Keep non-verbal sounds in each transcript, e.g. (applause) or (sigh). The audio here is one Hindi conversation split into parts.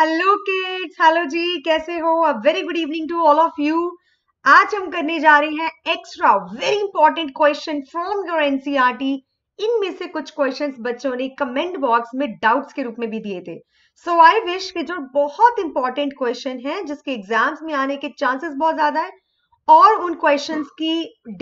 हेलो किड्स हेलो जी कैसे हो a very good evening to all of you आज हम करने जा रहे हैं extra very important question from your NCERT इनमें से कुछ क्वेश्चंस बच्चों ने कमेंट बॉक्स में डाउट्स के रूप में भी दिए थे सो आई विश कि जो बहुत इंपॉर्टेंट क्वेश्चन है जिसके एग्जाम्स में आने के चांसेस बहुत ज्यादा है और उन क्वेश्चन की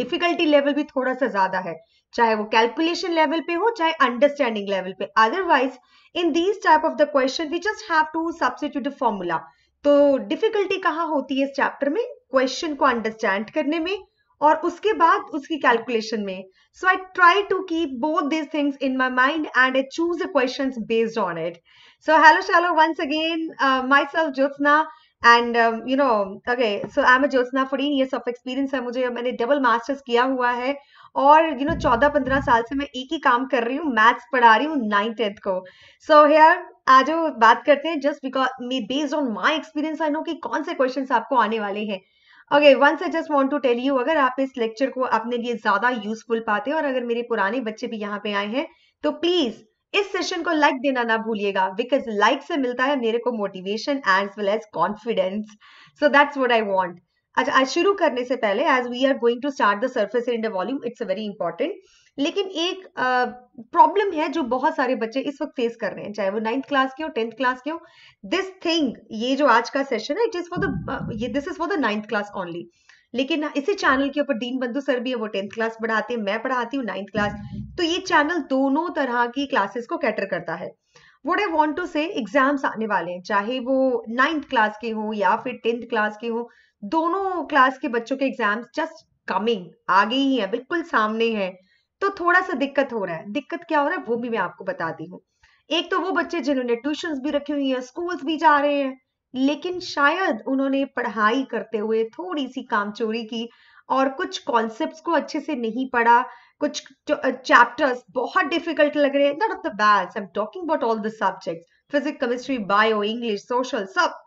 डिफिकल्टी लेवल भी थोड़ा सा ज्यादा है चाहे वो कैलकुलेशन लेवल पे हो चाहे अंडरस्टैंडिंग लेवल पे otherwise in these type of the question we just have to substitute the formula तो डिफिकल्टी कहाँ होती है इस चैप्टर में क्वेश्चन को अंडरस्टैंड करने में और उसके बाद उसकी कैलकुलेशन में so I try to keep both this things in my mind and I choose the question based on it so hello शैलो once again myself Jyotsna and you know okay so I am a Jyotsna fourteen years of experience है मुझे मैंने डबल मास्टर्स किया हुआ है और यू नो चौदह पंद्रह साल से मैं एक ही काम कर रही हूँ मैथ्स पढ़ा रही हूँ नाइन टेंथ को सो so, हेयर आज बात करते हैं just because may based on my experience I know कि कौन से क्वेश्चन आपको आने वाले हैं okay once I just want to tell you अगर आप इस लेक्चर को अपने लिए ज्यादा यूजफुल पाते हैं और अगर मेरे पुराने बच्चे भी यहाँ पे आए हैं तो प्लीज इस सेशन को लाइक देना ना भूलिएगा बिकॉज लाइक से मिलता है मेरे को motivation as well as confidence so that's what I want अच्छा आज शुरू करने से पहले as we are going to start the surface area volume it's a very important लेकिन एक प्रॉब्लम uh, है जो बहुत सारे बच्चे इस वक्त फेस कर रहे हैं चाहे वो नाइन्थ क्लास के हो टेंथ क्लास के हो दिस थिंग ये जो आज का सेशन है इट इज फॉर द ये this is for the ninth class only लेकिन इसी चैनल के ऊपर दीन बंधु सर भी है वो टेंथ क्लास पढ़ाते हैं मैं पढ़ाती हूँ नाइन्थ क्लास तो ये चैनल दोनों तरह की क्लासेस को कैटर करता है what I want to say exams आने वाले हैं चाहे वो नाइन्थ क्लास के हों या फिर टेंथ क्लास के हों दोनों क्लास के बच्चों के एग्जाम्स जस्ट कमिंग आगे ही है बिल्कुल सामने है तो थोड़ा सा दिक्कत हो रहा है दिक्कत क्या हो रहा है वो भी मैं आपको बताती हूँ एक तो वो बच्चे जिन्होंने ट्यूशन भी रखी हुई है स्कूल भी जा रहे हैं लेकिन शायद उन्होंने पढ़ाई करते हुए थोड़ी सी काम चोरी की और कुछ कॉन्सेप्ट्स को अच्छे से नहीं पढ़ा कुछ चैप्टर्स बहुत डिफिकल्ट लग रहे हैं not of the bads I am talking about all the subjects physics chemistry bio English social सब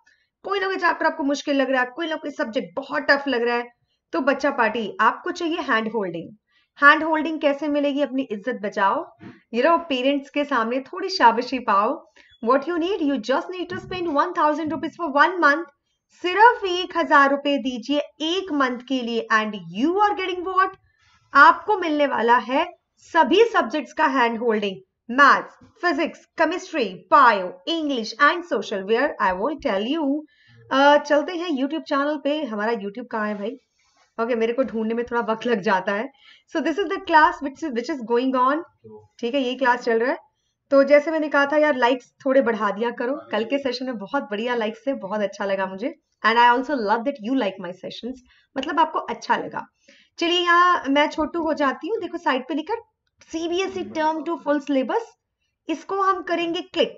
कोई ना कोई चैप्टर आपको मुश्किल लग रहा है कोई ना कोई सब्जेक्ट बहुत टफ लग रहा है तो बच्चा पार्टी आपको चाहिए हैंड होल्डिंग हैंड होल्डिंग कैसे मिलेगी अपनी इज्जत बचाओ यू पेरेंट्स के सामने थोड़ी शाबशी पाओ what you need you just need to spend one thousand rupees for one month सिर्फ एक हजार रुपए दीजिए एक मंथ के लिए and you are getting what आपको मिलने वाला है सभी सब्जेक्ट्स का hand holding maths, physics, chemistry, bio, English and social where I will tell you uh, चलते हैं YouTube चैनल पे हमारा YouTube कहाँ है भाई ओके okay, मेरे को ढूंढने में थोड़ा वक्त लग जाता है so this is the class which which is going on ठीक है ये क्लास चल रहा है तो जैसे मैंने कहा था यार लाइक्स थोड़े बढ़ा दिया करो कल के सेशन में बहुत बढ़िया लाइक्स थे बहुत अच्छा लगा मुझे and I also love that you like my session मतलब आपको अच्छा लगा चलिए यहाँ मैं छोटू हो जाती हूँ देखो साइड पे लिखा CBSE term two full syllabus इसको हम करेंगे क्लिक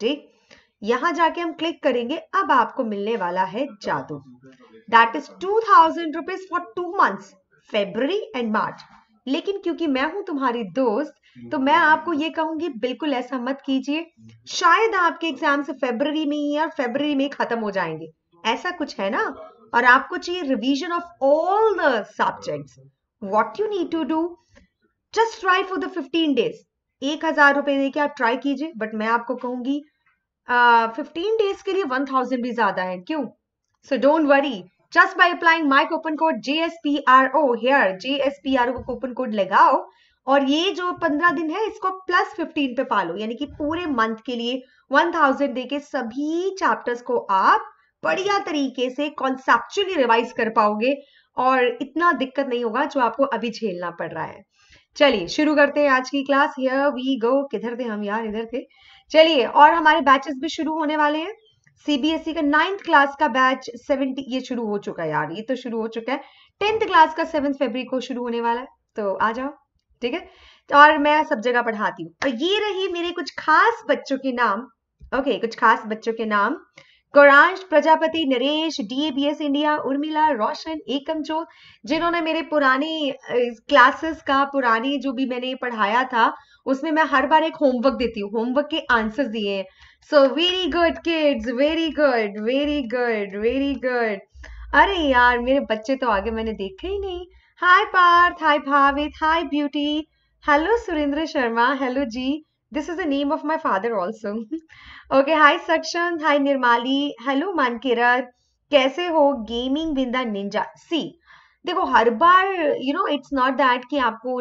ठीक यहां जाके हम क्लिक करेंगे अब आपको मिलने वाला है जादू that is two thousand rupees for two month February and March लेकिन क्योंकि मैं हूं तुम्हारी दोस्त तो मैं आपको ये कहूंगी बिल्कुल ऐसा मत कीजिए शायद आपके एग्जाम से फेब्रवरी में ही और फेब्रवरी में खत्म हो जाएंगे ऐसा कुछ है ना और आपको चाहिए revision of all the subjects what you need to do just try for the fifteen days एक हजार रुपए देके आप ट्राई कीजिए बट मैं आपको कहूंगी फिफ्टीन uh, डेज के लिए वन थाउजेंड भी ज्यादा है क्यों so don't worry just by applying my coupon code oh here JSPRO का कूपन कोड लगाओ और ये जो पंद्रह दिन है इसको प्लस फिफ्टीन पे पालो यानी कि पूरे मंथ के लिए वन थाउजेंड दे के सभी चैप्टर्स को आप बढ़िया तरीके से कॉन्सेप्चुअली रिवाइज कर पाओगे और इतना दिक्कत नहीं होगा जो आपको अभी झेलना पड़ रहा है चलिए शुरू करते हैं आज की क्लास हियर वी गो किधर थे हम यार इधर थे चलिए और हमारे बैचेस भी शुरू होने वाले हैं सीबीएसई e का नाइन्थ क्लास का बैच सेवेंटी ये शुरू हो चुका है यार ये तो शुरू हो चुका है टेंथ क्लास का सेवेंथ फेबर को शुरू होने वाला है तो आ जाओ ठीक है और मैं सब जगह पढ़ाती हूँ और ये रहे मेरे कुछ खास बच्चों के नाम ओके कुछ खास बच्चों के नाम कोरांश प्रजापति नरेश डीएबीएस इंडिया उर्मिला रोशन एकम जो जिन्होंने मेरे पुराने क्लासेस का पुराने जो भी मैंने पढ़ाया था उसमें मैं हर बार एक होमवर्क देती हूँ होमवर्क के आंसर दिए so very good kids very good very good very good अरे यार मेरे बच्चे तो आगे मैंने देखे ही नहीं hi Parth hi Bhavit hi beauty hello Surendra Sharma hello जी This is the name of my father also. (laughs) okay, hi Sakshan, hi Nirmali, hello Mankira. कैसे हो गेमिंग विद द निंजा सी देखो हर बार you know it's not that कि आपको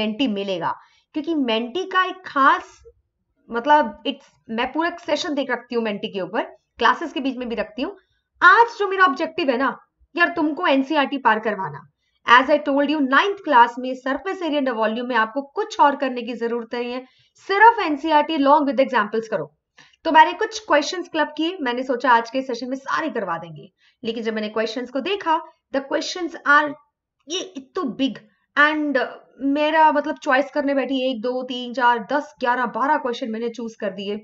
मेंटी uh, मिलेगा क्योंकि मेंटी का एक खास मतलब इट्स मैं पूरा सेशन देख रखती हूँ मेंटी के ऊपर क्लासेस के बीच में भी रखती हूँ आज जो मेरा ऑब्जेक्टिव है ना यार तुमको एनसीआरटी e पार करवाना as I told you ninth class में सर्फेस एरिया एंड वॉल्यूम में आपको कुछ और करने की जरूरत नहीं है सिर्फ एनसीआरटी लॉन्ग विद एग्जाम्पल्स करो तो मैंने कुछ क्वेश्चन क्लब किए मैंने सोचा आज के सेशन में सारे करवा देंगे लेकिन जब मैंने क्वेश्चन को देखा द क्वेश्चन आर ये इतो बिग एंड मेरा मतलब चॉइस करने बैठी एक दो तीन चार दस ग्यारह बारह क्वेश्चन मैंने चूज कर दिए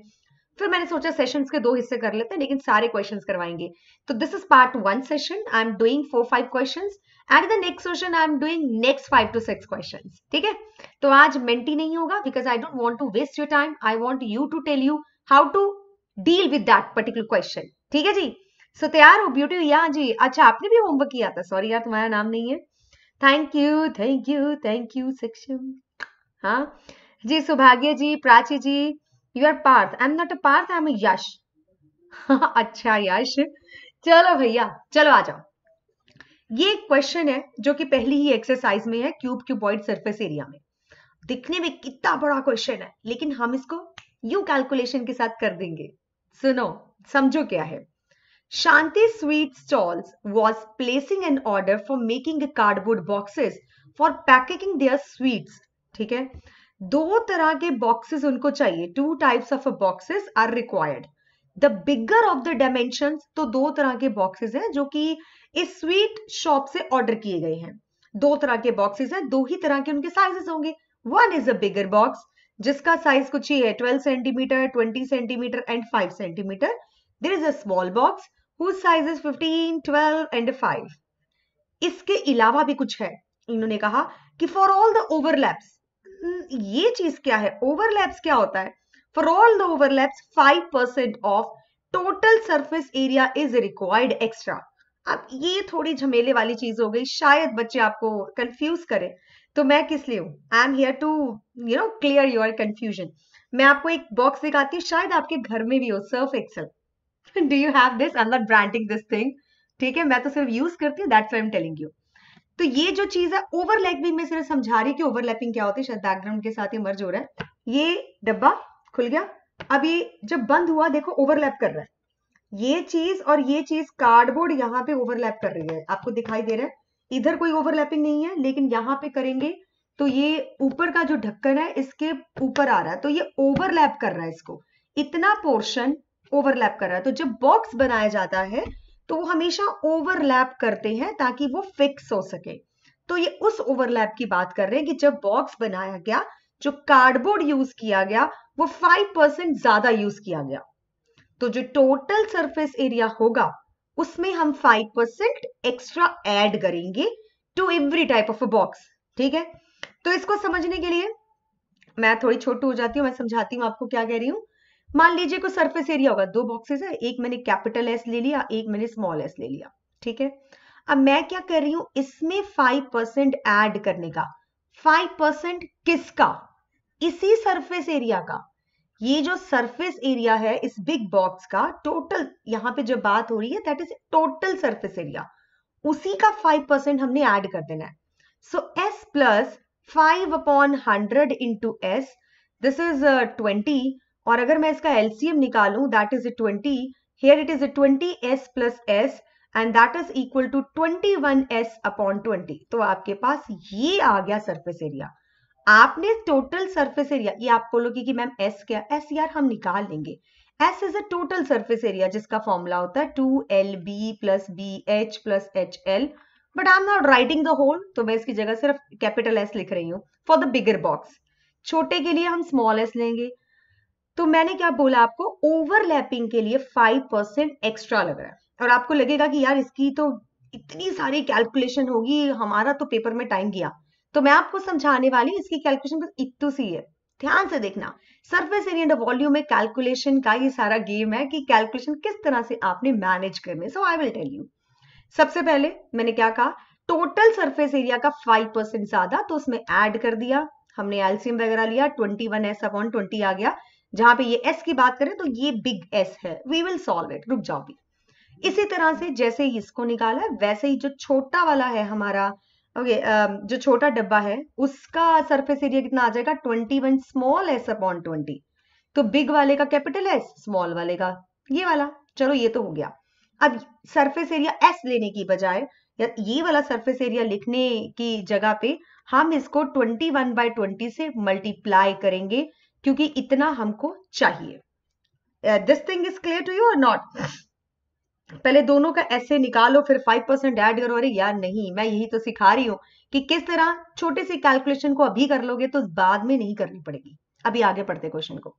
फिर मैंने सोचा सेशंस के दो हिस्से कर लेते हैं लेकिन सारे क्वेश्चंस करवाएंगे तो this is part one session I am doing four five question and the next session I am doing next five to six question ठीक है तो आज मेंटी नहीं होगा because I don't want to waste your time I want you to tell you how to deal with that particular question ठीक है जी सो so, तैयार हो ब्यूटी या जी अच्छा आपने भी होमवर्क किया था सॉरी यार तुम्हारा नाम नहीं है thank you thank you thank you Saksham हाँ जी Saubhagya ji Prachi ji you are Parth I am not a Parth I am Yash अच्छा यश चलो भैया चलो आ जाओ ये एक क्वेश्चन है जो कि पहली ही एक्सरसाइज में है क्यूब क्यूबॉइड सरफेस एरिया में दिखने में कितना बड़ा क्वेश्चन है लेकिन हम इसको यू कैलकुलेशन के साथ कर देंगे सुनो समझो क्या है Shanti sweet stall was placing an order for making cardboard boxes for packaging their sweets ठीक है दो तरह के बॉक्सेस उनको चाहिए two types of boxes are required the bigger of the dimension तो दो तरह के बॉक्सेस हैं जो कि इस स्वीट शॉप से ऑर्डर किए गए हैं दो तरह के बॉक्सेस हैं दो ही तरह के उनके साइजेस होंगे one is a bigger box जिसका साइज कुछ ही है 12 centimetre 20 centimetre and 5 centimetre there is a small box whose size is 15, 12 5. इसके अलावा भी कुछ है इन्होंने कहा कि फॉर ऑल द ओवरलैप्स ये चीज क्या है ओवरलैप्स क्या होता है for all the overlaps five percent of total surface area is required extra अब ये थोड़ी झमेले वाली चीज हो गई शायद बच्चे आपको कंफ्यूज करें तो मैं किस लिए हूं I am here to you know clear your confusion मैं आपको एक बॉक्स दिखाती हूँ शायद आपके घर में भी हो Surf Excel do you have this I am not branding this thing ठीक है मैं तो सिर्फ यूज करती हूँ that's I am telling you तो ये जो चीज है ओवरलैप भी मैं सिर्फ समझा रही कि ओवरलैपिंग क्या होती है शायद बैकग्राउंड के साथ ये मर्ज हो रहा है ये डब्बा खुल गया अब ये जब बंद हुआ देखो ओवरलैप कर रहा है ये चीज और ये चीज कार्डबोर्ड यहाँ पे ओवरलैप कर रही है आपको दिखाई दे रहा है इधर कोई ओवरलैपिंग नहीं है लेकिन यहाँ पे करेंगे तो ये ऊपर का जो ढक्कन है इसके ऊपर आ रहा है तो ये ओवरलैप कर रहा है इसको इतना पोर्शन ओवरलैप कर रहा है तो जब बॉक्स बनाया जाता है तो वो हमेशा ओवरलैप करते हैं ताकि वो फिक्स हो सके तो ये उस ओवरलैप की बात कर रहे हैं कि जब बॉक्स बनाया गया जो कार्डबोर्ड यूज किया गया वो 5% ज्यादा यूज किया गया तो जो टोटल सरफेस एरिया होगा उसमें हम 5% एक्स्ट्रा एड करेंगे to every type of a box ठीक है तो इसको समझने के लिए मैं थोड़ी छोटू हो जाती हूँ मैं समझाती हूँ आपको क्या कह रही हूं मान लीजिए कोई सरफेस एरिया होगा दो बॉक्सेस है एक मैंने कैपिटल एस ले लिया एक मैंने स्मॉल एस ले लिया ठीक है अब मैं क्या कर रही हूं इसमें फाइव परसेंट एड करने का फाइव परसेंट किसका इसी सरफेस एरिया का ये जो सरफेस एरिया है इस बिग बॉक्स का टोटल यहाँ पे जो बात हो रही है that is total surface area उसी का फाइव परसेंट हमने एड कर देना है so S plus five upon hundred into S this is twenty और अगर मैं इसका एलसीएम निकालू that is twenty here it is twenty S plus S and that is equal to twenty one S upon twenty तो आपके पास ये आ गया सरफेस एरिया आपने टोटल सरफेस एरिया ये आप बोलोगे कि मैम एस क्या एस यार हम निकाल लेंगे S is a total surface area जिसका फॉर्मूला होता है two L B plus B H plus H L but I am not writing the whole तो मैं इसकी जगह सिर्फ कैपिटल एस लिख रही हूँ फॉर द बिगर बॉक्स छोटे के लिए हम स्मॉल एस लेंगे तो मैंने क्या बोला आपको ओवरलैपिंग के लिए फाइव परसेंट एक्स्ट्रा लग रहा है और आपको लगेगा कि यार इसकी तो इतनी सारी कैलकुलेशन होगी हमारा तो पेपर में टाइम गया तो मैं आपको समझाने वाली हूँ इसकी कैलकुलेशन बस इतू सी है ध्यान से देखना सरफेस एरिया एंड वॉल्यूम में कैलकुलेशन का ये सारा गेम है कि कैलकुलेशन किस तरह से आपने मैनेज करने so I will tell you सबसे पहले मैंने क्या कहा टोटल सरफेस एरिया का 5 परसेंट ज्यादा तो उसमें ऐड कर दिया हमने एल्सियम वगैरह लिया 21 वन एस अपॉन ट्वेंटी आ गया जहां पे ये एस की बात करें तो ये बिग एस है वी विल सॉल्व इट रुक जाओ भी इसी तरह से जैसे ही इसको निकाला वैसे ही जो छोटा वाला है हमारा ओके जो छोटा डब्बा है उसका सरफेस एरिया कितना आ जाएगा twenty one small S upon twenty तो बिग वाले का कैपिटल एस स्मॉल वाले का ये वाला चलो ये तो हो गया अब सरफेस एरिया एस लेने की बजाय ये वाला सरफेस एरिया लिखने की जगह पे हम इसको 21 वन बाई ट्वेंटी से मल्टीप्लाई करेंगे क्योंकि इतना हमको चाहिए this thing is clear to you और नॉट पहले दोनों का ऐसे निकालो फिर फाइव परसेंट एड करो अरे यार नहीं मैं यही तो सिखा रही हूं कि किस तरह छोटे से कैलकुलेशन को अभी कर लोगे तो बाद में नहीं करनी पड़ेगी अभी आगे पढ़ते क्वेश्चन को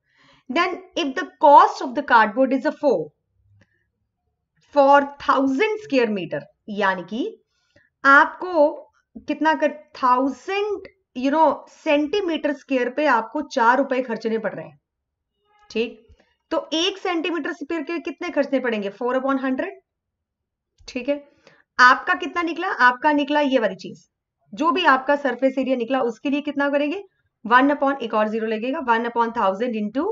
then if the cost of the cardboard is a four for thousand square metre यानी कि आपको कितना कर thousand you know centimetre square पे आपको चार रुपए खर्चने पड़ रहे हैं ठीक तो एक सेंटीमीटर स्केयर के कितने खर्चने पड़ेंगे फोर अपॉन हंड्रेड ठीक है आपका कितना निकला आपका निकला ये वाली चीज जो भी आपका सरफेस एरिया निकला उसके लिए कितना करेंगे वन अपॉन एक और जीरो लगेगा one upon thousand into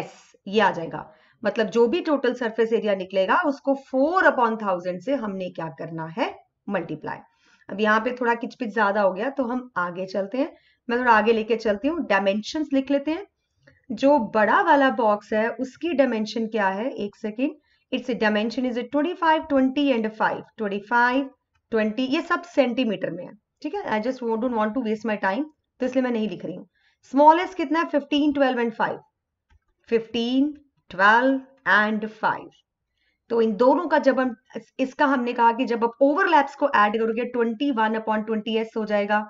S ये आ जाएगा मतलब जो भी टोटल सरफेस एरिया निकलेगा उसको फोर अपॉन थाउजेंड से हमने क्या करना है मल्टीप्लाई अब यहाँ पे थोड़ा किचपिच ज्यादा हो गया तो हम आगे चलते हैं मैं थोड़ा आगे लेके चलती हूँ डायमेंशन लिख लेते हैं जो बड़ा वाला बॉक्स है उसकी डायमेंशन क्या है एक second it's dimension is twenty five twenty and five twenty five twenty ये सब सेंटीमीटर में है ठीक है I just don't want to waste my time तो इसलिए मैं नहीं लिख रही हूँ स्मॉलेस्ट कितना है fifteen twelve and five fifteen twelve and five तो इन दोनों का जब हम इसका हमने कहा कि जब आप ओवरलैप्स को ऐड करोगे twenty one upon twenty S हो जाएगा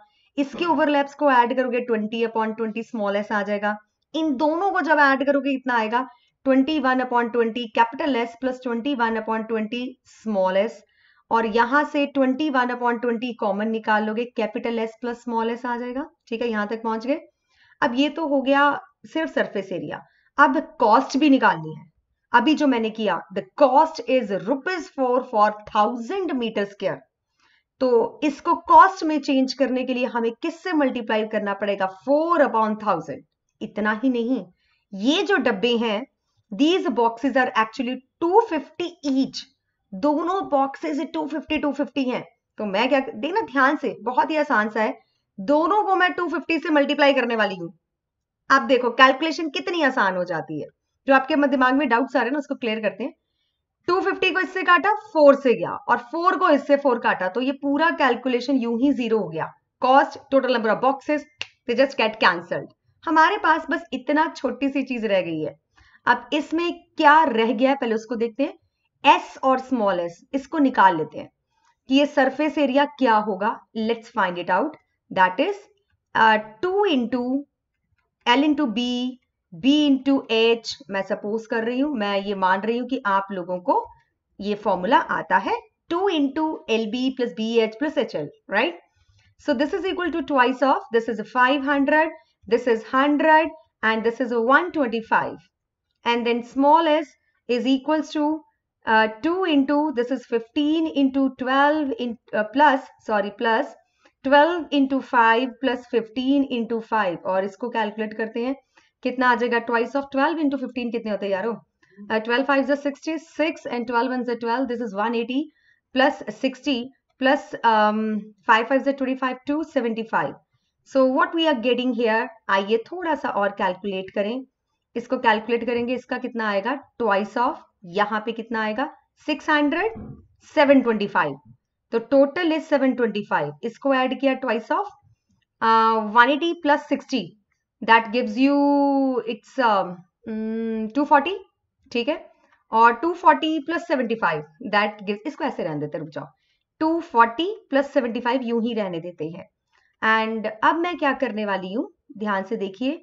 इसके ओवरलैप्स हम्म। को ऐड करोगे twenty upon twenty small S आ जाएगा इन दोनों को जब ऐड करोगे इतना आएगा twenty one upon twenty capital S plus twenty one upon twenty small S और यहां से twenty one upon twenty common निकाल लोगे capital S plus small S आ जाएगा ठीक है यहां तक पहुंच गए अब ये तो हो गया सिर्फ सरफेस एरिया अब कॉस्ट भी निकालनी है अभी जो मैंने किया the cost is rupees four for thousand metre square तो इसको कॉस्ट में चेंज करने के लिए हमें किससे मल्टीप्लाई करना पड़ेगा फोर अपॉन थाउजेंड इतना ही नहीं ये जो डब्बे हैं these boxes are actually two fifty each दोनों boxes two fifty two fifty है तो मैं क्या देखना ध्यान से बहुत ही आसान सा है दोनों को मैं 250 से मल्टीप्लाई करने वाली हूँ अब देखो कैलकुलेशन कितनी आसान हो जाती है जो आपके दिमाग में डाउट्स आ रहे हैं ना उसको क्लियर करते हैं 250 को इससे काटा 4 से गया और 4 को इससे 4 काटा तो ये पूरा कैलकुलेशन यूं ही जीरो हो गया cost total number of boxes they just get cancelled हमारे पास बस इतना छोटी सी चीज रह गई है अब इसमें क्या रह गया है पहले उसको देखते हैं एस और स्मॉल एस इसको निकाल लेते हैं कि ये सरफेस एरिया क्या होगा let's find it out that is two into L into B b into H मैं सपोज कर रही हूं मैं ये मान रही हूं कि आप लोगों को ये फॉर्मूला आता है two into L B plus B H plus H L right so this is equal to twice of this is five hundred this is hundred and this is 125 twenty five and then small is to two two uh, into this is 15 into twelve in uh, plus sorry plus 12 into five plus 15 into five और इसको कैलकुलेट करते हैं कितना आ जाएगा twice of twelve into fifteen कितने होते यारो ट्वेल्व फाइव जो sixty six and twelve one जो twelve this is one eighty plus sixty plus so what we are getting here आइए थोड़ा सा और कैलकुलेट करें इसको कैलकुलेट करेंगे इसका कितना आएगा ट्वाइस ऑफ यहाँ पे कितना आएगा six hundred seven twenty five तो total is seven twenty five इसको ऐड किया twice of one eighty plus sixty that gives you it's 240 ठीक है और 240 प्लस 75 दैट इसको ऐसे रहने देते रुक जाओ 240 प्लस 75 यूं ही रहने देते हैं एंड अब मैं क्या करने वाली हूँ ध्यान से देखिए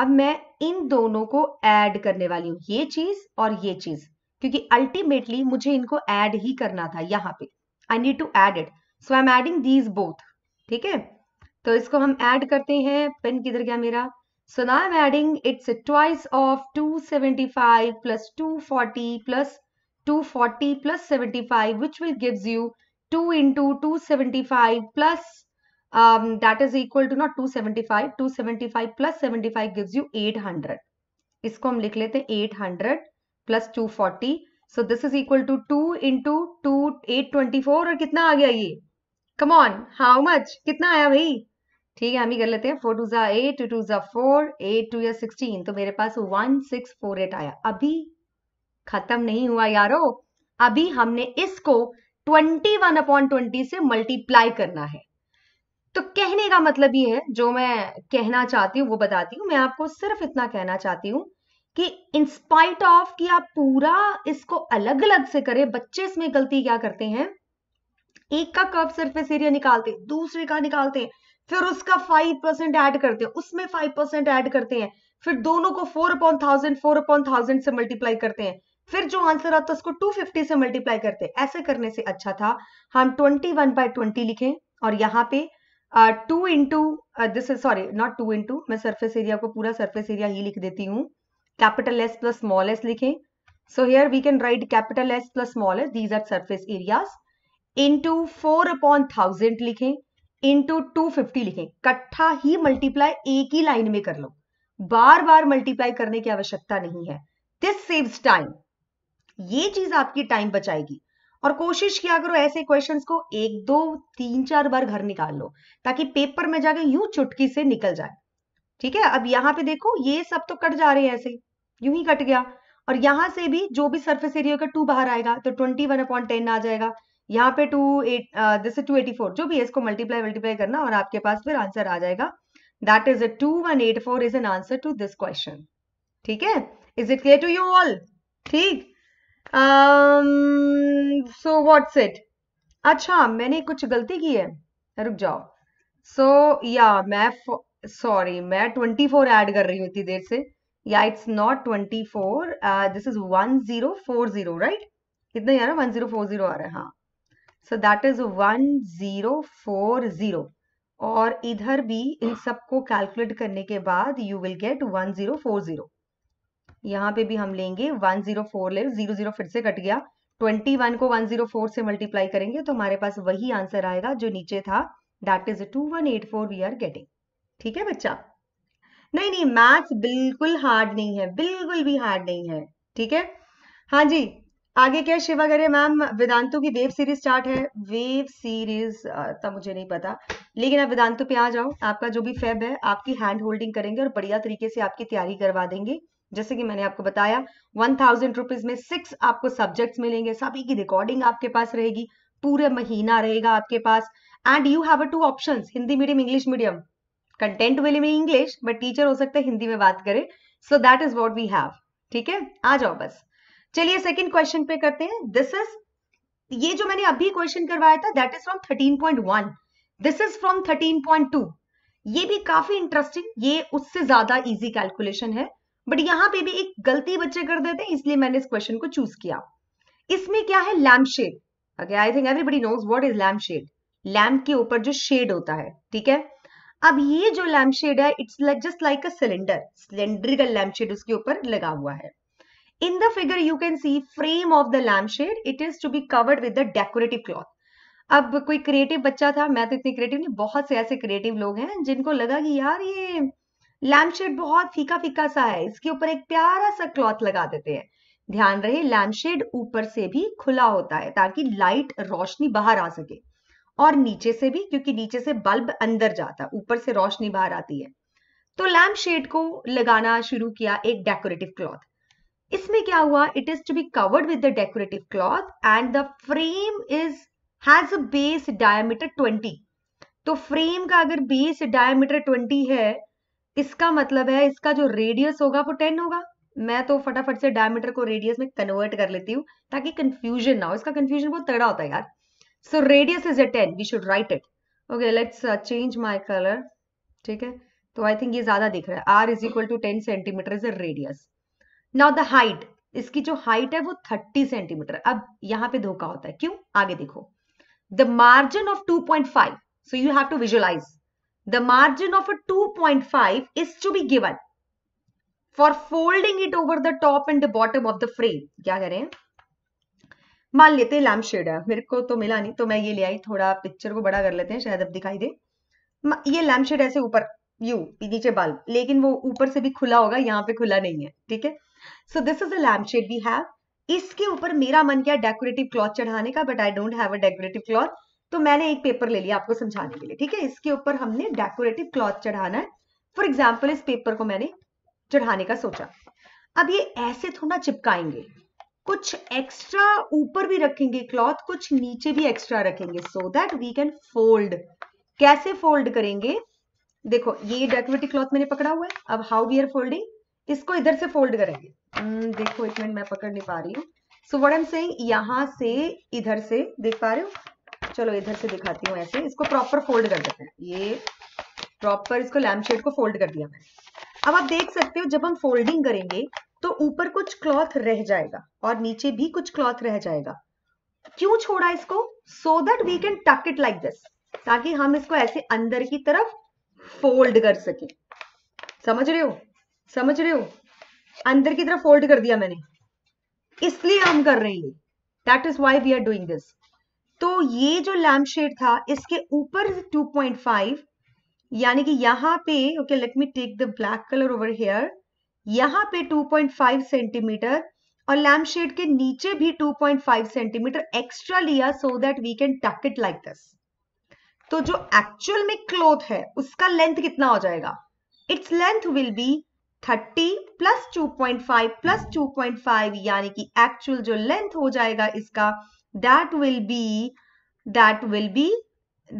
अब मैं इन दोनों को एड करने वाली हूँ ये चीज और ये चीज क्योंकि अल्टीमेटली मुझे इनको एड ही करना था यहाँ पे I need to add it so I am adding these both ठीक है तो इसको हम ऐड करते हैं पेन किधर गया मेरा सो ना am adding it's twice of 275 plus 240 plus 240 plus 75 which will gives you 2 into 275 plus that is equal to not 275 275 plus 75 gives you 800 इसको हम लिख लेते हैं 800 plus 240 So this is equal to two into two eight twenty four. Or कितना आ गया ये? Come हाउ मच कितना आया भाई? ठीक है हम ही कर लेते हैं फोर टू ज़ा एट टू टू ज़ा फोर एट टू या सिक्सटीन तो मेरे पास वन सिक्स फोर एट आया अभी खत्म नहीं हुआ यारो अभी हमने इसको ट्वेंटी वन अपॉन ट्वेंटी से मल्टीप्लाई करना है तो कहने का मतलब ये है जो मैं कहना चाहती हूँ वो बताती हूँ मैं आपको सिर्फ इतना कहना चाहती हूँ कि इंस्पाइट ऑफ कि आप पूरा इसको अलग अलग से करें बच्चे इसमें गलती क्या करते हैं एक का कर्व सरफेस एरिया निकालते दूसरे का निकालते हैं फिर उसका फाइव परसेंट एड करते हैं उसमें फाइव परसेंट एड करते हैं फिर दोनों को four upon thousand four upon thousand से मल्टीप्लाई करते हैं फिर जो आंसर आता है उसको 250 से मल्टीप्लाई करते हैं ऐसे करने से अच्छा था हम 21 वन बाय ट्वेंटी लिखें और यहाँ पे two into this is sorry not two into मैं सर्फेस एरिया को पूरा सर्फेस एरिया ही लिख देती हूँ capital S plus small S लिखे so here we can write capital S plus small S these are surface areas into four upon thousand लिखें इंटू टू फिफ्टी लिखें कट्ठा ही मल्टीप्लाई एक ही लाइन में कर लो बार बार मल्टीप्लाई करने की आवश्यकता नहीं है दिस सेव्स टाइम ये चीज आपकी टाइम बचाएगी और कोशिश किया करो ऐसे क्वेश्चंस को एक दो तीन चार बार घर निकाल लो ताकि पेपर में जाके यूं चुटकी से निकल जाए ठीक है अब यहां पे देखो ये सब तो कट जा रहे हैं ऐसे यूं ही कट गया और यहां से भी जो भी सरफेस एरिया का टू बाहर आएगा तो ट्वेंटी वन अपॉइंट टेन आ जाएगा यहाँ पे two eight this two eighty four जो भी है इसको मल्टीप्लाई मल्टीप्लाई करना और आपके पास फिर आंसर आ जाएगा that is two one eight four is an answer to this question ठीक है is it clear to you all ठीक सो वॉट्स इट अच्छा मैंने कुछ गलती की है रुक जाओ सो या मैं सॉरी मैं ट्वेंटी फोर एड कर रही हूं इतनी देर से या it's not twenty four this is one zero four zero right कितना यार वन जीरो फोर जीरो आ रहा है हाँ so that is one zero four zero और इधर भी इन सबको कैलकुलेट करने के बाद you will get one zero four zero यहाँ पे भी हम लेंगे वन जीरो फोर ले जीरो जीरो फिर से कट गया ट्वेंटी वन को वन जीरो फोर से मल्टीप्लाई करेंगे तो हमारे पास वही आंसर आएगा जो नीचे था that is two one eight four we are getting ठीक है बच्चा नहीं नहीं मैथ्स बिल्कुल हार्ड नहीं है बिल्कुल भी हार्ड नहीं है ठीक है हाँ जी आगे क्या शिवा करे मैम वेदांतों की वेब सीरीज स्टार्ट है वेव सीरीज तब मुझे नहीं पता लेकिन आप वेदांतों पे आ जाओ आपका जो भी फेब है आपकी हैंड होल्डिंग करेंगे और बढ़िया तरीके से आपकी तैयारी करवा देंगे जैसे कि मैंने आपको बताया वन थाउजेंड रुपीज में सिक्स आपको सब्जेक्ट्स मिलेंगे सभी की रिकॉर्डिंग आपके पास रहेगी पूरे महीना रहेगा आपके पास and you have two option Hindi medium English medium content will में इंग्लिश बट टीचर हो सकता है हिंदी में बात करे so that is what we have ठीक है आ जाओ बस चलिए सेकंड क्वेश्चन पे करते हैं दिस इज ये जो मैंने अभी क्वेश्चन करवाया था that is from 13.1 this is from 13.2 ये भी काफी इंटरेस्टिंग ये उससे ज्यादा इजी कैलकुलेशन है बट यहाँ पे भी एक गलती बच्चे कर देते हैं इसलिए मैंने इस क्वेश्चन को चूज किया इसमें क्या है lamp shade okay I think everybody knows what is lamp shade lamp के ऊपर जो शेड होता है ठीक है अब ये जो लैम्प शेड है it's just like a cylinder cylindrical lamp shade उसके ऊपर लगा हुआ है In the figure you can see frame of the lampshade. It is to be covered with the decorative cloth. अब कोई क्रिएटिव बच्चा था मैं तो इतनी क्रिएटिव नहीं बहुत से ऐसे क्रिएटिव लोग हैं जिनको लगा कि यार ये लैम्पशेड बहुत फीका फीका सा है इसके ऊपर एक प्यारा सा क्लॉथ लगा देते हैं ध्यान रहे लैम्पशेड ऊपर से भी खुला होता है ताकि लाइट रोशनी बाहर आ सके और नीचे से भी क्योंकि नीचे से बल्ब अंदर जाता है ऊपर से रोशनी बाहर आती है तो लैम्प शेड को लगाना शुरू किया एक डेकोरेटिव क्लॉथ इसमें क्या हुआ it is to be covered with the decorative cloth and the frame is has a base diameter 20 तो फ्रेम का अगर बेस डायमीटर 20 है इसका मतलब है इसका जो रेडियस होगा वो 10 होगा मैं तो फटाफट से डायमीटर को रेडियस में कन्वर्ट कर लेती हूं ताकि कंफ्यूजन ना हो इसका कंफ्यूजन बहुत तगड़ा होता है यार so radius is a ten we should write it okay let's change my colour ठीक है तो आई थिंक ये ज्यादा दिख रहा है R is equal to ten centimetre is a radius now the height इसकी जो हाइट है वो 30 सेंटीमीटर अब यहां पे धोखा होता है क्यों आगे देखो the margin of 2.5 so you have to visualise the margin of a 2.5 is to be given for folding it over the top and the bottom of the frame क्या कह रहे हैं मान लेते हैं लैम्प शेड है मेरे को तो मिला नहीं तो मैं ये ले आई थोड़ा पिक्चर को बड़ा कर लेते हैं शायद अब दिखाई दे ये लैम्प शेड ऐसे ऊपर यू नीचे बल्ब लेकिन वो ऊपर से भी खुला होगा यहाँ पे खुला नहीं है ठीक है so this is a lamp shade we have इसके ऊपर मेरा मन किया डेकोरेटिव क्लॉथ चढ़ाने का but I don't have a decorative cloth तो मैंने एक पेपर ले लिया आपको समझाने के लिए ठीक है इसके ऊपर हमने डेकोरेटिव क्लॉथ चढ़ाना है फॉर एग्जाम्पल इस पेपर को मैंने चढ़ाने का सोचा अब ये ऐसे थोड़ा चिपकाएंगे कुछ एक्स्ट्रा ऊपर भी रखेंगे क्लॉथ कुछ नीचे भी एक्स्ट्रा रखेंगे so that we can fold कैसे फोल्ड करेंगे देखो ये डेकोरेटिव क्लॉथ मैंने पकड़ा हुआ है अब हाउ वी आर फोल्डिंग इसको इधर से फोल्ड करेंगे हम्म, देखो एक मिनट मैं पकड़ नहीं पा रही हूँ सो वट एम से यहाँ से इधर से देख पा रहे हो चलो इधर से दिखाती हूँ ऐसे इसको प्रॉपर फोल्ड कर देते हैं ये प्रॉपर इसको शेड को फोल्ड कर दिया मैंने अब आप देख सकते हो जब हम फोल्डिंग करेंगे तो ऊपर कुछ क्लॉथ रह जाएगा और नीचे भी कुछ क्लॉथ रह जाएगा क्यों छोड़ा इसको so that we can tuck it like this ताकि हम इसको ऐसे अंदर की तरफ फोल्ड कर सके समझ रहे हो समझ रहे हो अंदर की तरफ फोल्ड कर दिया मैंने इसलिए हम कर रहे हैं that is why we are doing this तो ये जो लैम्प शेड था इसके ऊपर 2.5 यानी कि यहाँ पे okay let me take the black colour over here यहां पे 2.5 सेंटीमीटर और लैम्प शेड के नीचे भी 2.5 सेंटीमीटर एक्स्ट्रा लिया so that we can tuck it like this तो जो एक्चुअल में क्लोथ है उसका लेंथ कितना हो जाएगा it's length will be thirty plus two point five plus two point five यानी कि एक्चुअल जो लेंथ हो जाएगा इसका that will be that will be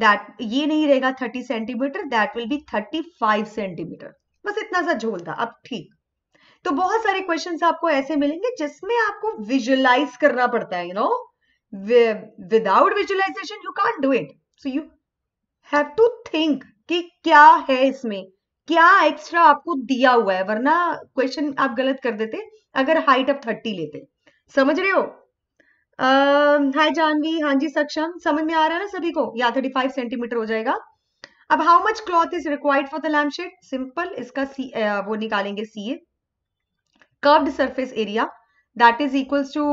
that ये नहीं रहेगा thirty centimetre that will be thirty five centimetre बस इतना सा झोल था अब ठीक तो बहुत सारे क्वेश्चंस आपको ऐसे मिलेंगे जिसमें आपको विजुलाइज करना पड़ता है you know without visualisation you can't do it so you have to think कि क्या है इसमें क्या एक्स्ट्रा आपको दिया हुआ है वरना क्वेश्चन आप गलत कर देते अगर हाइट आप थर्टी लेते समझ रहे हो हाय जानवी हाँ जी सक्षम समझ में आ रहा है ना सभी को या थर्टी फाइव सेंटीमीटर हो जाएगा अब how much cloth is required for the lamp shade simple इसका सी वो निकालेंगे C A curved surface area that is equals to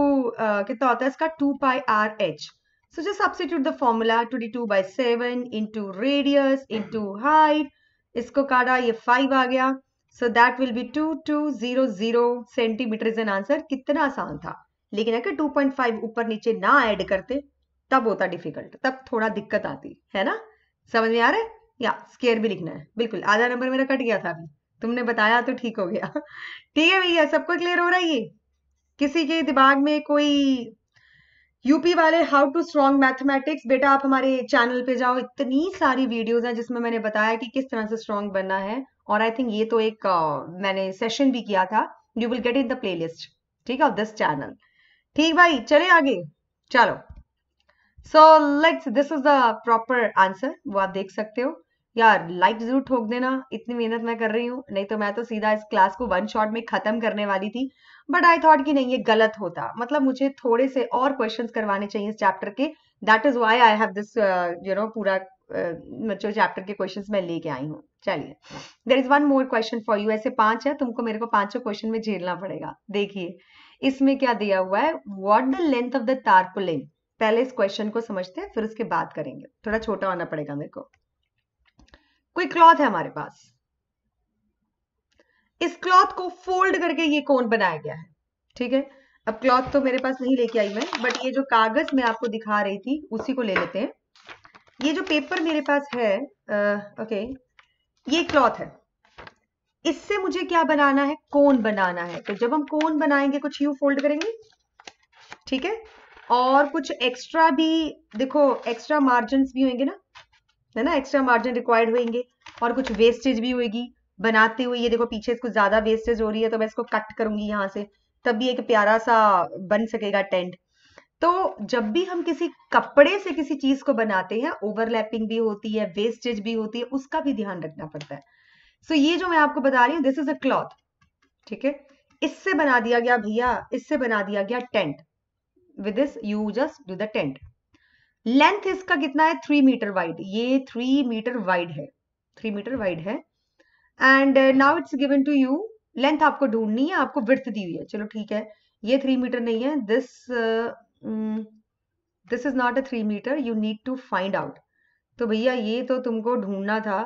कितना होता है इसका two pi R H so just substitute the formula twenty two by seven into radius into height इसको काटा ये फाइव आ गया so that will be two two zero zero centimetre is an answer कितना आसान था लेकिन अगर टू पॉइंट फाइव ऊपर नीचे ना ऐड करते तब होता डिफिकल्ट तब थोड़ा दिक्कत आती है ना समझ में आ रहा है या स्केयर भी लिखना है बिल्कुल आधा नंबर मेरा कट गया था अभी तुमने बताया तो ठीक हो गया (laughs) ठीक है भैया सबको क्लियर हो रहा है ये किसी के दिमाग में कोई यूपी वाले हाउ टू स्ट्रॉन्ग मैथमेटिक्स बेटा आप हमारे चैनल पे जाओ इतनी सारी वीडियोस हैं जिसमें मैंने बताया कि किस तरह से स्ट्रॉन्ग बनना है और आई थिंक ये तो एक uh, मैंने सेशन भी किया था you will get in the play list ठीक है ऑफ दिस चैनल ठीक भाई चले आगे चलो so let's this is the proper answer वो आप देख सकते हो यार लाइक जरूर ठोक देना इतनी मेहनत मैं कर रही हूँ नहीं तो मैं तो सीधा इस क्लास को वन शॉट में खत्म करने वाली थी बट आई थॉट कि नहीं ये गलत होता मतलब मुझे थोड़े से और क्वेश्चन करवाने चाहिए इस चैप्टर के that is why I have this you know पूरा जो uh, चैप्टर के क्वेश्चंस मैं लेके आई हूँ चलिए there is one more question for you ऐसे पांच है तुमको मेरे को पांचों क्वेश्चन में झेलना पड़ेगा देखिए इसमें क्या दिया हुआ है what the length of the tarpaulin पहले इस क्वेश्चन को समझते हैं फिर उसके बाद करेंगे थोड़ा छोटा आना पड़ेगा मेरे को कोई क्लॉथ है हमारे पास इस क्लॉथ को फोल्ड करके ये कोन बनाया गया है ठीक है अब क्लॉथ तो मेरे पास नहीं लेके आई मैं बट ये जो कागज मैं आपको दिखा रही थी उसी को ले लेते हैं ये जो पेपर मेरे पास है आ, ओके ये क्लॉथ है इससे मुझे क्या बनाना है कोन बनाना है तो जब हम कोन बनाएंगे कुछ यू फोल्ड करेंगे ठीक है और कुछ एक्स्ट्रा भी देखो एक्स्ट्रा मार्जिन भी होंगे ना है ना एक्स्ट्रा मार्जिन रिक्वायर्ड होंगे और कुछ वेस्टेज भी होगी बनाते हुए ये देखो पीछे इसको ज्यादा वेस्टेज हो रही है तो मैं इसको कट करूंगी यहाँ से तब भी एक प्यारा सा बन सकेगा टेंट तो जब भी हम किसी कपड़े से किसी चीज को बनाते हैं ओवरलैपिंग भी होती है वेस्टेज भी होती है उसका भी ध्यान रखना पड़ता है सो so, ये जो मैं आपको बता रही हूँ दिस इज अ क्लॉथ ठीक है इससे बना दिया गया भैया इससे बना दिया गया tent with this you just do the tent length इसका कितना है थ्री मीटर वाइड ये थ्री मीटर वाइड है थ्री मीटर वाइड है and now it's given to you length आपको ढूंढनी है आपको विर्थ दी हुई है चलो ठीक है ये थ्री मीटर नहीं है this this is not a three metre you need to find out तो भैया ये तो तुमको ढूंढना था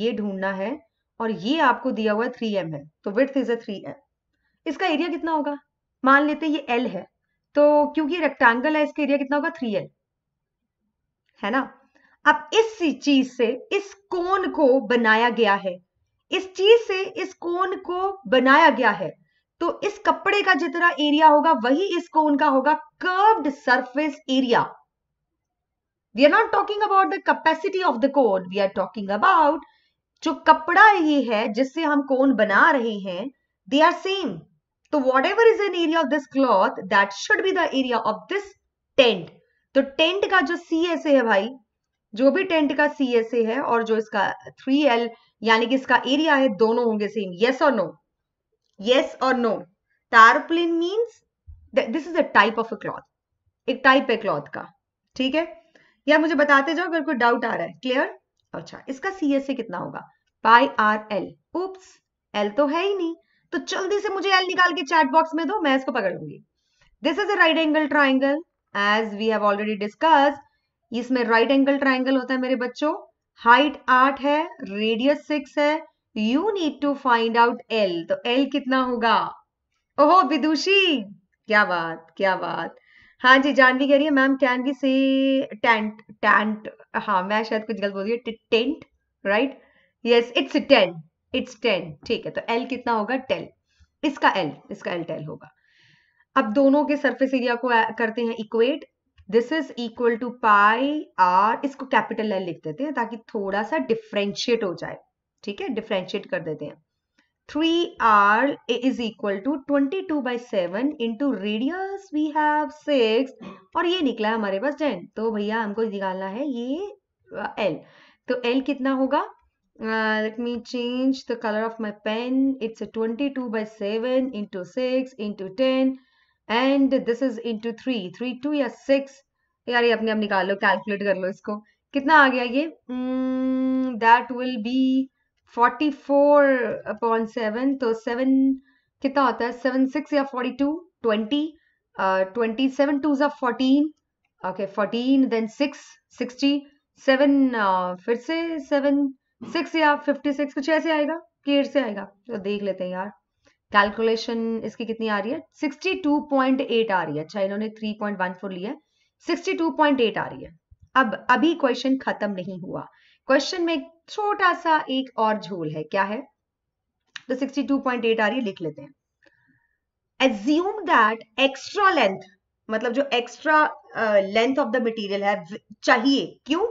ये ढूंढना है और ये आपको दिया हुआ थ्री एम है तो with is a three M इसका एरिया कितना होगा मान लेते हैं ये एल है तो क्योंकि रेक्टेंगल है इसका एरिया कितना होगा थ्री एल है ना अब इस चीज से इस कोन को बनाया गया है इस चीज से इस कोन को बनाया गया है तो इस कपड़े का जितना एरिया होगा वही इस कोन का होगा curved surface area we are not talking about the capacity of the cone we are talking about जो कपड़ा ही है जिससे हम कोन बना रहे हैं दे आर सेम तो whatever is an area of this cloth that should be the area of this tent तो टेंट का जो सी ऐसे है भाई जो भी टेंट का सी एस ए है और जो इसका थ्री एल यानी कि इसका एरिया है दोनों होंगे सेम येस और नो यस और no tarpaulin means this is a type of a cloth एक टाइप है क्लॉथ का ठीक है या मुझे बताते जाओ अगर कोई डाउट आ रहा है क्लियर अच्छा इसका सी एस ए कितना होगा pi R L oops L तो है ही नहीं तो जल्दी से मुझे एल निकाल के चैट बॉक्स में दो मैं इसको पकड़ लूंगी this is a right angle triangle as we have already discussed इसमें राइट एंगल ट्राइंगल होता है मेरे बच्चों हाइट आठ है रेडियस सिक्स है you need to find out L तो एल कितना होगा ओहो विदुषी क्या बात क्या बात हाँ जी जानवी कह रही है ma'am can be say tent tent हाँ मैं शायद कुछ गलत बोल रही हूँ tent right yes it's ten it's ten ठीक है तो एल कितना होगा टेल इसका एल इसका एल टेल होगा अब दोनों के सरफेस एरिया को करते हैं equate this is equal to pi R इसको कैपिटल एल लिख देते हैं ताकि थोड़ा सा डिफ्रेंशिएट हो जाए ठीक है डिफ्रेंशिएट कर देते हैं three R is equal to twenty two by seven into radius we have six और ये निकला है हमारे पास टेन तो भैया हमको निकालना है ये एल तो एल कितना होगा let me change the colour of my pen it's twenty two by seven into six into ten and this is into three three two या सिक्स यार ये अपने आप निकाल लो कैलकुलेट कर लो इसको कितना आ गया ये that will be forty four upon seven तो सेवन कितना होता है सेवन सिक्स या forty two twenty twenty seven two ज़ा fourteen okay fourteen then six sixty seven फिर से सेवन सिक्स या फिफ्टी सिक्स कुछ ऐसे आएगा केयर से आएगा तो देख लेते हैं यार कैलकुलेशन इसकी कितनी आ रही है 62.8 आ रही है अच्छा इन्होंने 3.14 लिया 62.8 आ रही है अब अभी क्वेश्चन खत्म नहीं हुआ क्वेश्चन में छोटा सा एक और झोल है क्या है तो 62.8 आ रही है लिख लेते हैं एज्यूम दैट एक्स्ट्रा लेंथ मतलब जो extra length of the material है चाहिए क्यों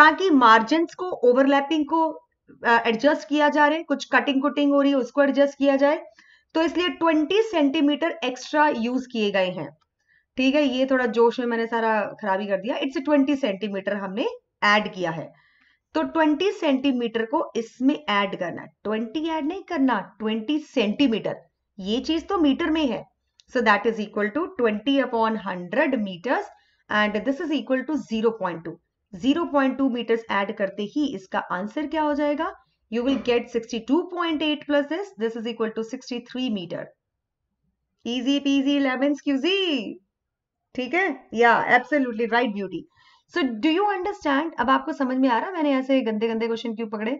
ताकि मार्जिन को ओवरलैपिंग को एडजस्ट किया जा रहे कुछ कटिंग कुटिंग हो रही है उसको एडजस्ट किया जाए तो इसलिए 20 सेंटीमीटर एक्स्ट्रा यूज किए गए हैं ठीक है ये थोड़ा जोश में मैंने सारा खराबी कर दिया इट्स 20 सेंटीमीटर हमने ऐड किया है तो 20 सेंटीमीटर को इसमें ऐड करना 20 ऐड नहीं करना 20 सेंटीमीटर ये चीज तो मीटर में है so that is equal to 20 upon 100 metres and this is equal to 0.2 0.2 metres add करते ही इसका आंसर क्या हो जाएगा you will get 62.8 plus this this is equal to 63 metre easy peasy lemon squeezy ठीक है या absolutely right beauty so do you understand अब आपको समझ में आ रहा मैंने ऐसे गंदे गंदे क्वेश्चन क्यों पकड़े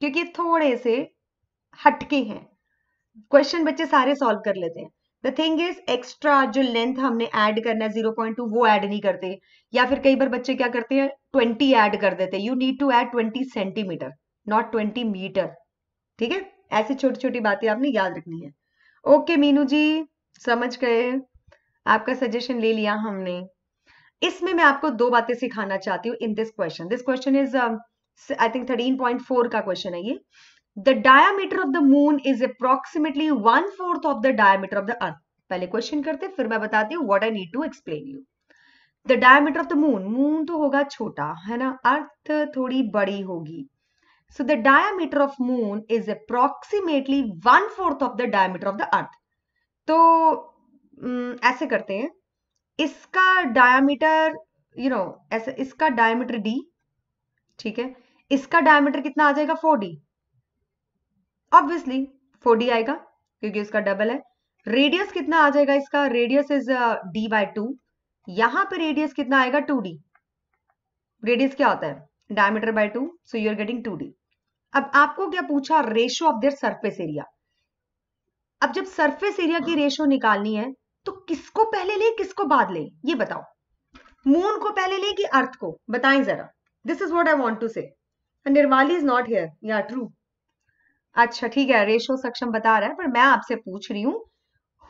क्योंकि थोड़े से हटके हैं क्वेश्चन बच्चे सारे सॉल्व कर लेते हैं द थिंग इज एक्स्ट्रा जो लेंथ हमने ऐड करना है जीरो पॉइंट टू वो ऐड नहीं करते या फिर कई बार बच्चे क्या करते हैं ट्वेंटी ऐड कर देते you need to add twenty centimetre not twenty metre ठीक है ऐसी छोटी छोटी बातें आपने याद रखनी है ओके okay, मीनू जी समझ गए आपका सजेशन ले लिया हमने इसमें मैं आपको दो बातें सिखाना चाहती हूँ in this question this question is I think thirteen point four का क्वेश्चन है ये the diameter of the moon is approximately one fourth of the diameter of the earth पहले क्वेश्चन करते फिर मैं बताती हूँ what I need to explain you the diameter of the moon moon तो होगा छोटा है ना अर्थ थोड़ी बड़ी होगी so the diameter of moon is approximately one fourth of the diameter of the earth तो ऐसे करते हैं इसका डायमीटर यू नो ऐसे इसका डायमीटर डी ठीक है इसका डायमीटर कितना आ जाएगा four D obviously four D आएगा क्योंकि उसका डबल है रेडियस कितना आ जाएगा इसका radius is D by two यहां पे रेडियस कितना आएगा टू डी रेडियस क्या होता है diameter by two so you are getting two D अब आपको क्या पूछा ratio of their surface area अब जब सरफेस एरिया की रेशो निकालनी है तो किसको पहले ले किसको बाद ले ये बताओ मून को पहले ले कि अर्थ को बताएं जरा this is what I want to say Nirmali is not here या ट्रू अच्छा ठीक है रेशो सक्षम बता रहा है पर मैं आपसे पूछ रही हूं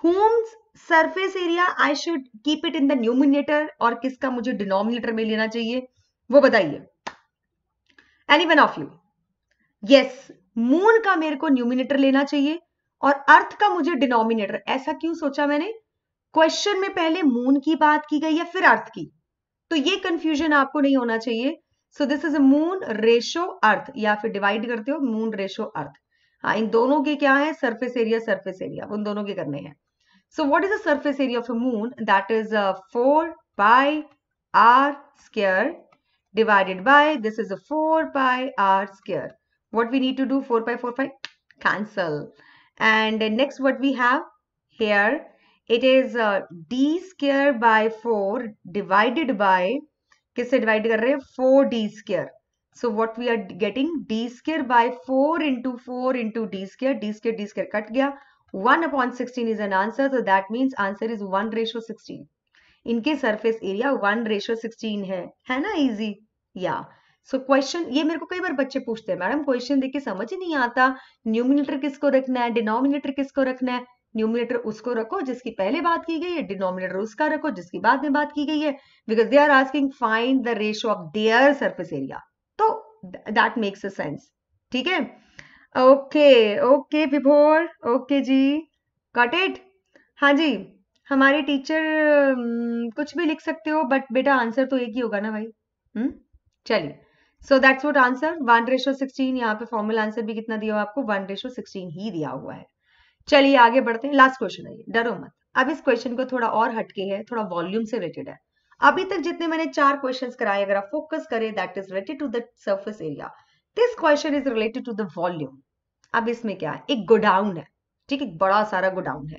whose surface area I should keep it in the numerator और किसका मुझे डिनोमिनेटर में लेना चाहिए वो बताइए any one of you yes moon का मेरे को न्यूमिनेटर लेना चाहिए और अर्थ का मुझे डिनोमिनेटर ऐसा क्यों सोचा मैंने क्वेश्चन में पहले मून की बात की गई या फिर अर्थ की तो ये कंफ्यूजन आपको नहीं होना चाहिए so this is moon ratio earth या फिर डिवाइड करते हो मून रेशो अर्थ हाँ इन दोनों के क्या है सर्फेस एरिया सर्फेस एरिया उन दोनों के करने हैं so what is the surface area of a moon that is four by R square divided by this is a four by R square what we need to do four by four five cancel and next what we have here it is D square by four divided by किससे डिवाइड कर रहे हैं four D square So what we are getting d square by 4 into 4 into d square, d square, d square cut gaya. 1 upon 16 is an answer. So that means answer is 1 ratio 16. इनके सरफेस एरिया 1 रेशो 16 है है ना इजी या सो क्वेश्चन ये मेरे को कई बार बच्चे पूछते हैं मैडम क्वेश्चन देख के समझ ही नहीं आता न्यूमिनेटर किसको रखना है डिनोमिनेटर किसको रखना है न्यूमिनेटर उसको रखो जिसकी पहले बात की गई है डिनोमिनेटर उसका रखो जिसकी बाद में बात की गई है because they are asking find the ratio of their surface area that makes a sense ठीक है okay okay Vibhor okay ji cut it हाँ जी हमारे टीचर um, कुछ भी लिख सकते हो बट बेटा आंसर तो एक ही होगा ना भाई हम्म चलिए so that's what answer one ratio sixteen यहाँ पे फॉर्मल आंसर भी कितना दिया हुआ आपको वन रेशो सिक्सटीन ही दिया हुआ है चलिए आगे बढ़ते हैं लास्ट क्वेश्चन है ये डरो मत अब इस क्वेश्चन को थोड़ा और हटके है थोड़ा वॉल्यूम से रिलेटेड है अभी तक जितने मैंने चार क्वेश्चन कराए अगर आप फोकस करें that is related to the surface area this question is related to the volume अब इसमें क्या है एक गोडाउन है ठीक है बड़ा सारा गोडाउन है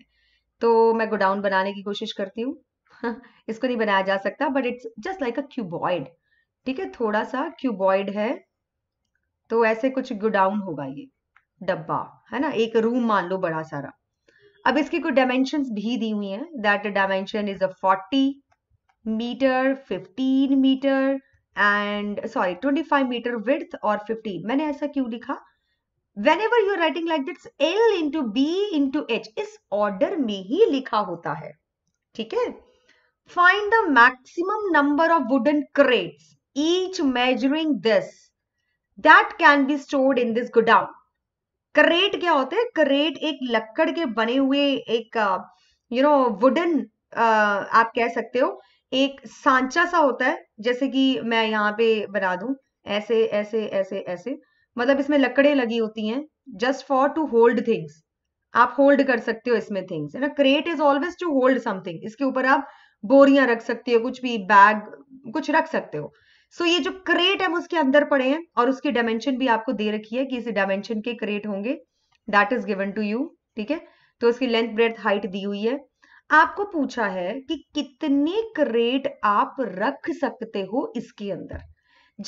तो मैं गोडाउन बनाने की कोशिश करती हूँ (laughs) इसको नहीं बनाया जा सकता but it's just like a cuboid ठीक है थोड़ा सा क्यूबॉइड है तो ऐसे कुछ गोडाउन होगा ये डब्बा है ना एक रूम मान लो बड़ा सारा अब इसकी कुछ डायमेंशन भी दी हुई है that dimension is a forty metre 15 metre and sorry 25 metre with और 15 मैंने ऐसा क्यों लिखा whenever you're writing like that's L into B into H इस ऑर्डर में ही लिखा होता है ठीक है find the maximum number of wooden crates each measuring this that can be stored in this godown crate क्या होते हैं करेट एक लक्कड़ के बने हुए एक यू नो वुडन आप कह सकते हो एक सांचा सा होता है जैसे कि मैं यहाँ पे बना दू ऐसे ऐसे ऐसे ऐसे मतलब इसमें लकड़े लगी होती हैं just for to hold things आप होल्ड कर सकते हो इसमें थिंग्स है ना crate is always to hold something इसके ऊपर आप बोरियां रख सकते हो कुछ भी बैग कुछ रख सकते हो सो so, ये जो क्रेट है उसके अंदर पड़े हैं और उसकी डायमेंशन भी आपको दे रखी है कि इस डायमेंशन के क्रेट होंगे that is given to you ठीक है तो उसकी लेंथ ब्रेथ हाइट दी हुई है आपको पूछा है कि कितने क्रेट आप रख सकते हो इसके अंदर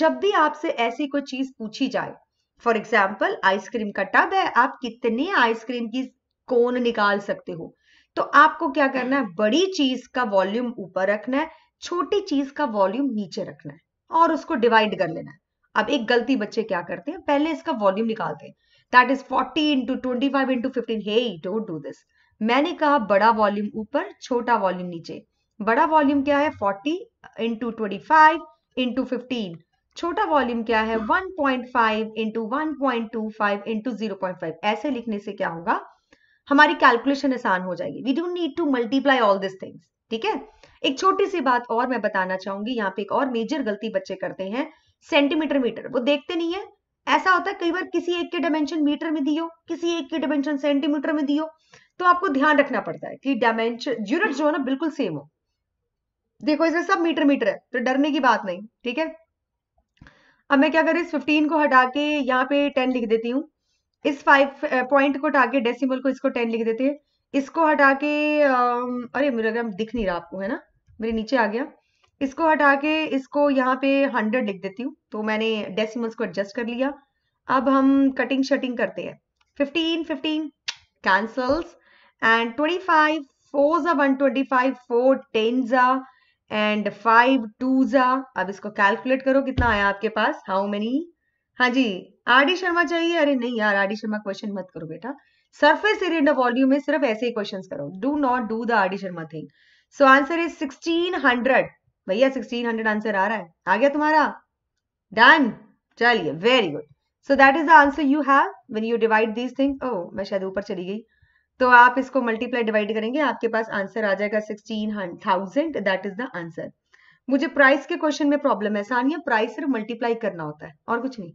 जब भी आपसे ऐसी कोई चीज पूछी जाए फॉर एग्जाम्पल आइसक्रीम का टब है आप कितने आइसक्रीम की कोन निकाल सकते हो तो आपको क्या करना है बड़ी चीज का वॉल्यूम ऊपर रखना है छोटी चीज का वॉल्यूम नीचे रखना है और उसको डिवाइड कर लेना है अब एक गलती बच्चे क्या करते हैं पहले इसका वॉल्यूम निकालते हैं that is forty into twenty five into fifteen hey don't do this मैंने कहा बड़ा वॉल्यूम ऊपर छोटा वॉल्यूम नीचे बड़ा वॉल्यूम क्या है 40 into twenty five into fifteen छोटा वॉल्यूम क्या है 1.5 point five into one point two five into zero point five ऐसे लिखने से क्या होगा हमारी कैलकुलेशन आसान हो जाएगी we don't need to multiply all this things ठीक है एक छोटी सी बात और मैं बताना चाहूंगी यहाँ पे एक और मेजर गलती बच्चे करते हैं सेंटीमीटर मीटर वो देखते नहीं है ऐसा होता है कई बार किसी एक के डायमेंशन मीटर में दियो किसी एक के डायमेंशन सेंटीमीटर में दियो तो आपको ध्यान रखना पड़ता है कि डायमेंशन यूनिट जो है ना बिल्कुल सेम हो देखो इसमें सब मीटर मीटर है तो डरने की बात नहीं ठीक है अब मैं क्या करूँ इस फिफ्टीन को हटा के यहाँ पे टेन लिख देती हूँ इस फाइव पॉइंट को हटा के डेसिमल को इसको टेन लिख देते हैं इसको हटा के अरे मेरा दिख नहीं रहा आपको है ना मेरे नीचे आ गया इसको हटा के इसको यहाँ पे हंड्रेड लिख देती हूँ तो मैंने डेसिमल्स को एडजस्ट कर लिया अब हम कटिंग शटिंग करते हैं fifteen fifteen cancels and 25 fours are 125 four tens are and five twos are ab isko calculate करो कितना aaya आपके पास हाउ many हाँ जी आरडी शर्मा चाहिए अरे नहीं यार आरडी शर्मा क्वेश्चन मत करो बेटा सरफेस एरिया एंड वॉल्यूम में सिर्फ ऐसे ही क्वेश्चन करो do not do the R Sharma thing so answer is sixteen hundred भैया 1600 आंसर आ रहा है आ गया तुम्हारा डन चलिए very good so that is the answer you have when you divide these thing oh मैं शायद ऊपर चली गई तो आप इसको मल्टीप्लाई डिवाइड करेंगे आपके पास आंसर आ जाएगा sixteen thousand that is the answer मुझे प्राइस के क्वेश्चन में प्रॉब्लम है सानिया प्राइस सिर्फ मल्टीप्लाई करना होता है और कुछ नहीं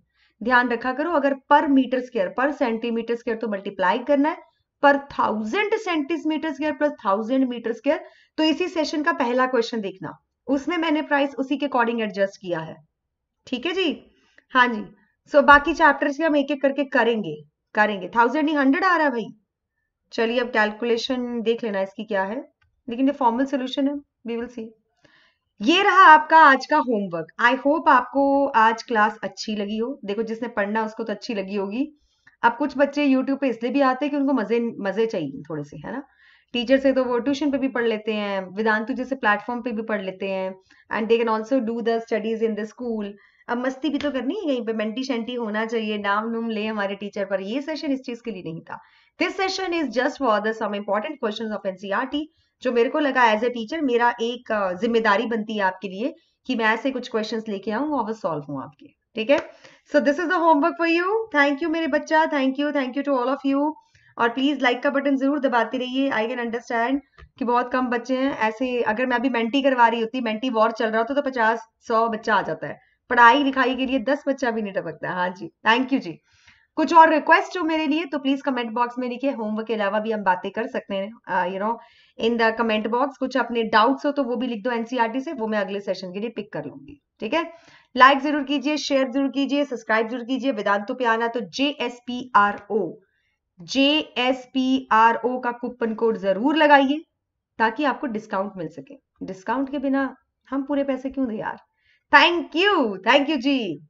ध्यान रखा करो अगर per metre square per centimetre square तो मल्टीप्लाई करना है per thousand centimetre square plus thousand metre square तो इसी सेशन का पहला क्वेश्चन देखना उसमें मैंने प्राइस उसी के अकॉर्डिंग एडजस्ट किया है ठीक है जी हाँ जी सो बाकी चैप्टर्स हम एक एक करके करेंगे करेंगे थाउजेंड नहीं हंड्रेड आ रहा है भाई चलिए अब कैलकुलेशन देख लेना इसकी क्या है लेकिन ये फॉर्मल सोल्यूशन है वी विल सी ये रहा आपका आज का होमवर्क आई होप आपको आज क्लास अच्छी लगी हो देखो जिसने पढ़ना उसको तो अच्छी लगी होगी अब कुछ बच्चे यूट्यूब पे इसलिए भी आते हैं कि उनको मजे मजे चाहिए थोड़े से है ना टीचर से तो वो ट्यूशन पे भी पढ़ लेते हैं वेदांतु जैसे प्लेटफॉर्म पे भी पढ़ लेते हैं and they can also do the studies in the school अब मस्ती भी तो करनी है यहीं पे मेंटी शेंटी होना चाहिए नाम नूम ले हमारे टीचर पर ये सेशन इस चीज के लिए नहीं था this session is just for the some important question of NCERT जो मेरे को लगा एज ए टीचर मेरा एक uh, जिम्मेदारी बनती है आपके लिए कि मैं ऐसे कुछ क्वेश्चंस लेके आऊँ और वो सॉल्व हूँ आपके ठीक है so this is the homework for you thank you मेरे बच्चा thank you thank you to all of you और प्लीज लाइक का बटन जरूर दबाते रहिए आई कैन अंडरस्टैंड कि बहुत कम बच्चे हैं ऐसे अगर मैं अभी मेंटी करवा रही होती मेंटी वॉर चल रहा होता तो पचास सौ बच्चा आ जाता है पढ़ाई लिखाई के लिए दस बच्चा भी नहीं टपकता हाँ जी थैंक यू जी कुछ और रिक्वेस्ट हो मेरे लिए तो प्लीज कमेंट बॉक्स में लिखिए होमवर्क के अलावा भी हम बातें कर सकते हैं you know in the comment box कुछ अपने डाउट्स हो तो वो भी लिख दो एनसीईआरटी e से वो मैं अगले सेशन के लिए पिक कर लूंगी ठीक है लाइक जरूर कीजिए शेयर जरूर कीजिए सब्सक्राइब जरूर कीजिए वेदांतों पे आना तो J S P R O J S P R O का कूपन कोड जरूर लगाइए ताकि आपको डिस्काउंट मिल सके डिस्काउंट के बिना हम पूरे पैसे क्यों दे यार thank you thank you ji